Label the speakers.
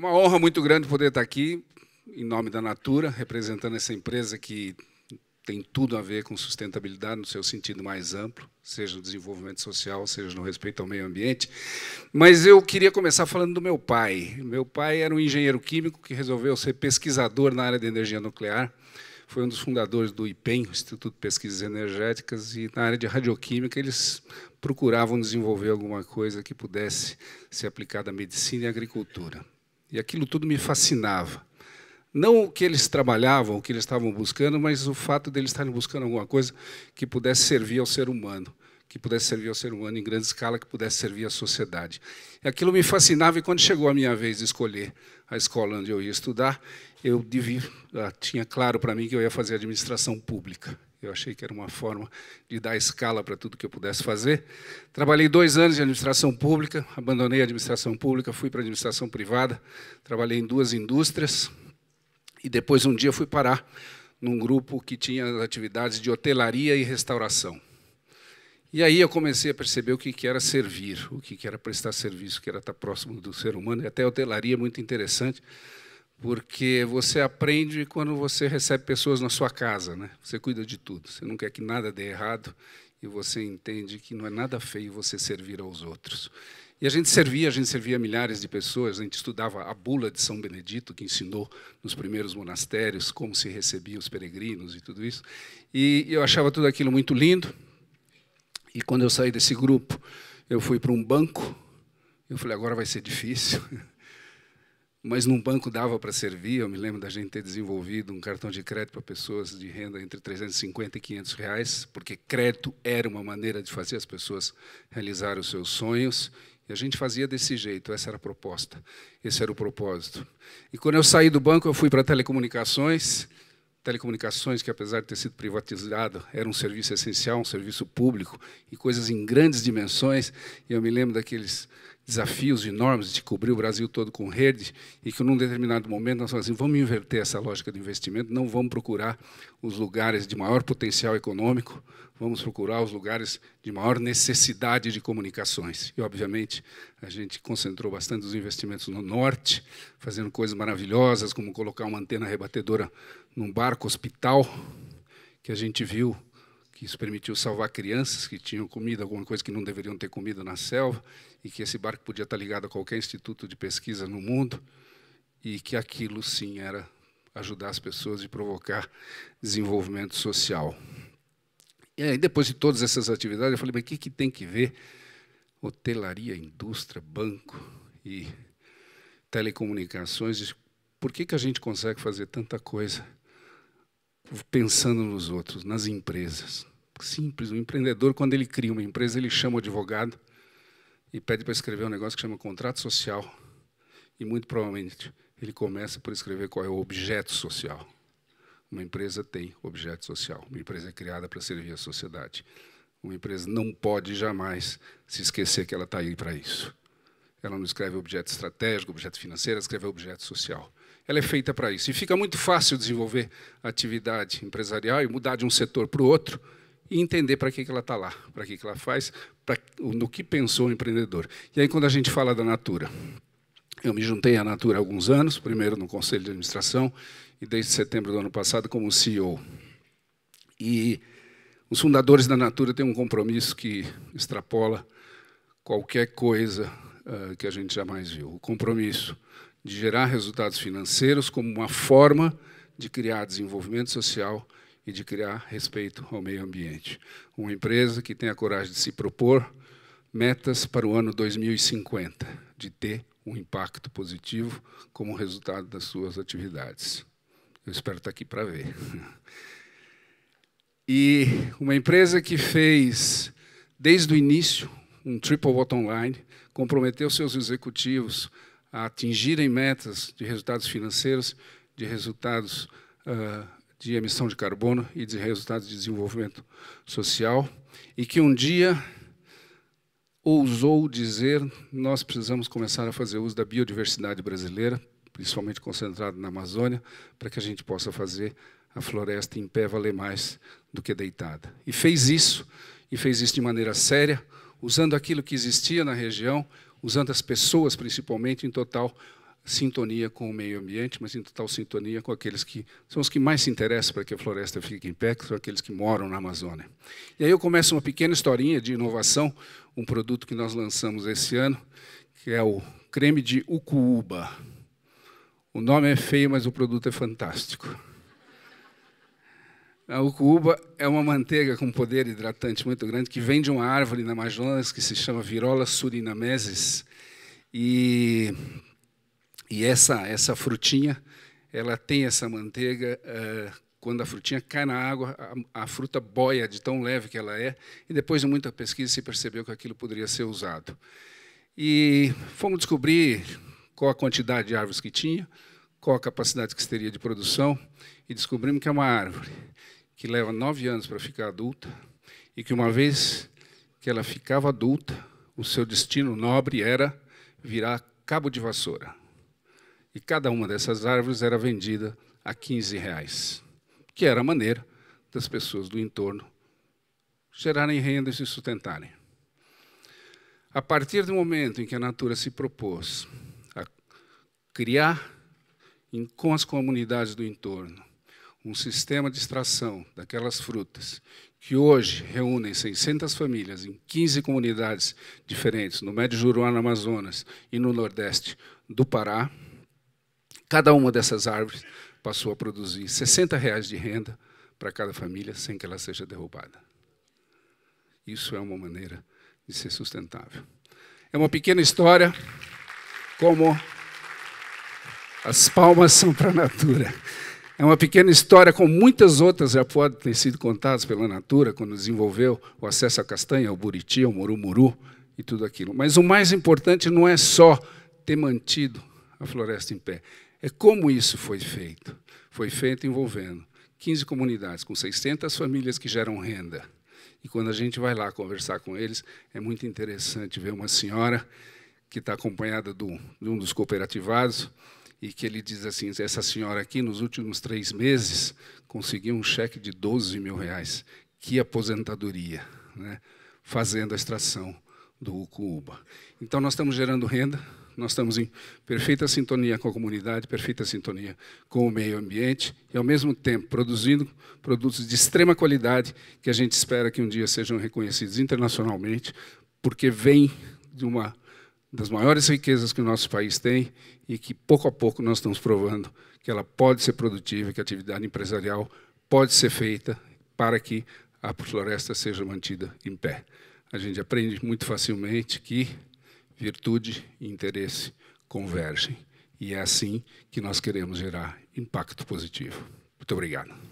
Speaker 1: uma honra muito grande poder estar aqui, em nome da Natura, representando essa empresa que tem tudo a ver com sustentabilidade no seu sentido mais amplo, seja no desenvolvimento social, seja no respeito ao meio ambiente. Mas eu queria começar falando do meu pai. Meu pai era um engenheiro químico que resolveu ser pesquisador na área de energia nuclear. Foi um dos fundadores do IPEM, Instituto de Pesquisas Energéticas, e na área de radioquímica eles procuravam desenvolver alguma coisa que pudesse ser aplicada à medicina e à agricultura. E aquilo tudo me fascinava. Não o que eles trabalhavam, o que eles estavam buscando, mas o fato deles de estarem buscando alguma coisa que pudesse servir ao ser humano, que pudesse servir ao ser humano em grande escala, que pudesse servir à sociedade. E aquilo me fascinava e quando chegou a minha vez de escolher a escola onde eu ia estudar, eu devia, ah, tinha claro para mim que eu ia fazer administração pública. Eu achei que era uma forma de dar escala para tudo que eu pudesse fazer. Trabalhei dois anos de administração pública, abandonei a administração pública, fui para a administração privada, trabalhei em duas indústrias e depois um dia fui parar num grupo que tinha atividades de hotelaria e restauração. E aí eu comecei a perceber o que era servir, o que era prestar serviço, o que era estar tá próximo do ser humano. E até a hotelaria é muito interessante porque você aprende quando você recebe pessoas na sua casa, né? Você cuida de tudo, você não quer que nada dê errado e você entende que não é nada feio você servir aos outros. E a gente servia, a gente servia milhares de pessoas, a gente estudava a bula de São Benedito, que ensinou nos primeiros monastérios como se recebia os peregrinos e tudo isso. E eu achava tudo aquilo muito lindo. E quando eu saí desse grupo, eu fui para um banco, eu falei, agora vai ser difícil. mas num banco dava para servir. Eu me lembro da gente ter desenvolvido um cartão de crédito para pessoas de renda entre 350 e 500 reais, porque crédito era uma maneira de fazer as pessoas realizar os seus sonhos. E a gente fazia desse jeito, essa era a proposta, esse era o propósito. E quando eu saí do banco, eu fui para telecomunicações. Telecomunicações, que apesar de ter sido privatizado, era um serviço essencial, um serviço público, e coisas em grandes dimensões. E eu me lembro daqueles desafios enormes de cobrir o Brasil todo com rede e que, num determinado momento, nós falamos assim, vamos inverter essa lógica de investimento, não vamos procurar os lugares de maior potencial econômico, vamos procurar os lugares de maior necessidade de comunicações. E, obviamente, a gente concentrou bastante os investimentos no norte, fazendo coisas maravilhosas, como colocar uma antena rebatedora num barco hospital, que a gente viu que isso permitiu salvar crianças que tinham comida, alguma coisa que não deveriam ter comido na selva, e que esse barco podia estar ligado a qualquer instituto de pesquisa no mundo, e que aquilo sim era ajudar as pessoas e provocar desenvolvimento social. E aí, depois de todas essas atividades, eu falei, mas o que, que tem que ver hotelaria, indústria, banco e telecomunicações? Por que, que a gente consegue fazer tanta coisa pensando nos outros, nas empresas? simples. O empreendedor, quando ele cria uma empresa, ele chama o advogado e pede para escrever um negócio que chama contrato social. E muito provavelmente ele começa por escrever qual é o objeto social. Uma empresa tem objeto social. Uma empresa é criada para servir a sociedade. Uma empresa não pode jamais se esquecer que ela está aí para isso. Ela não escreve objeto estratégico, objeto financeiro, ela escreve objeto social. Ela é feita para isso. E fica muito fácil desenvolver atividade empresarial e mudar de um setor para o outro e entender para que, que ela está lá, para que, que ela faz, pra, no que pensou o empreendedor. E aí, quando a gente fala da Natura, eu me juntei à Natura há alguns anos, primeiro no Conselho de Administração e desde setembro do ano passado como CEO. E os fundadores da Natura têm um compromisso que extrapola qualquer coisa uh, que a gente jamais viu. O compromisso de gerar resultados financeiros como uma forma de criar desenvolvimento social e de criar respeito ao meio ambiente. Uma empresa que tem a coragem de se propor metas para o ano 2050, de ter um impacto positivo como resultado das suas atividades. Eu espero estar aqui para ver. E uma empresa que fez, desde o início, um triple bottom line, comprometeu seus executivos a atingirem metas de resultados financeiros, de resultados uh, de emissão de carbono e de resultados de desenvolvimento social, e que um dia ousou dizer: nós precisamos começar a fazer uso da biodiversidade brasileira, principalmente concentrada na Amazônia, para que a gente possa fazer a floresta em pé valer mais do que deitada. E fez isso, e fez isso de maneira séria, usando aquilo que existia na região, usando as pessoas principalmente, em total sintonia com o meio ambiente, mas em total sintonia com aqueles que são os que mais se interessam para que a floresta fique em pé, que são aqueles que moram na Amazônia. E aí eu começo uma pequena historinha de inovação, um produto que nós lançamos esse ano, que é o creme de ucuúba. O nome é feio, mas o produto é fantástico. A ucuúba é uma manteiga com poder hidratante muito grande que vem de uma árvore na Amazonas que se chama Virola surinamesis. e e essa, essa frutinha, ela tem essa manteiga. Uh, quando a frutinha cai na água, a, a, fruta boia de tão leve que ela é. E depois de muita pesquisa se percebeu que aquilo poderia ser usado. E fomos descobrir qual a quantidade de árvores que tinha, qual a capacidade que teria de produção, e descobrimos que é uma árvore que leva nove anos para ficar adulta, e que uma vez que ela ficava adulta, o seu destino nobre era virar cabo de vassoura. E cada uma dessas árvores era vendida a 15 reais, que era a maneira das pessoas do entorno gerarem renda e se sustentarem. A partir do momento em que a natura se propôs a criar em, com as comunidades do entorno um sistema de extração daquelas frutas que hoje reúnem 600 famílias em 15 comunidades diferentes no Médio Juruá, no Amazonas e no Nordeste do Pará, Cada uma dessas árvores passou a produzir 60 reais de renda para cada família sem que ela seja derrubada. Isso é uma maneira de ser sustentável. É uma pequena história, como as palmas são para a natura. É uma pequena história, com muitas outras já podem ter sido contadas pela Natura, quando desenvolveu o acesso à castanha, ao buriti, ao morumuru e tudo aquilo. Mas o mais importante não é só ter mantido a floresta em pé, é como isso foi feito? Foi feito envolvendo 15 comunidades com 600 famílias que geram renda. E quando a gente vai lá conversar com eles, é muito interessante ver uma senhora que está acompanhada do, de um dos cooperativados e que ele diz assim: essa senhora aqui, nos últimos três meses, conseguiu um cheque de 12 mil reais. Que aposentadoria, né? fazendo a extração do ucuba. Então, nós estamos gerando renda, nós estamos em perfeita sintonia com a comunidade, perfeita sintonia com o meio ambiente e, ao mesmo tempo, produzindo produtos de extrema qualidade que a gente espera que um dia sejam reconhecidos internacionalmente, porque vem de uma das maiores riquezas que o nosso país tem e que, pouco a pouco, nós estamos provando que ela pode ser produtiva, que a atividade empresarial pode ser feita para que a floresta seja mantida em pé. A gente aprende muito facilmente que virtude e interesse convergem. E é assim que nós queremos gerar impacto positivo. Muito obrigado.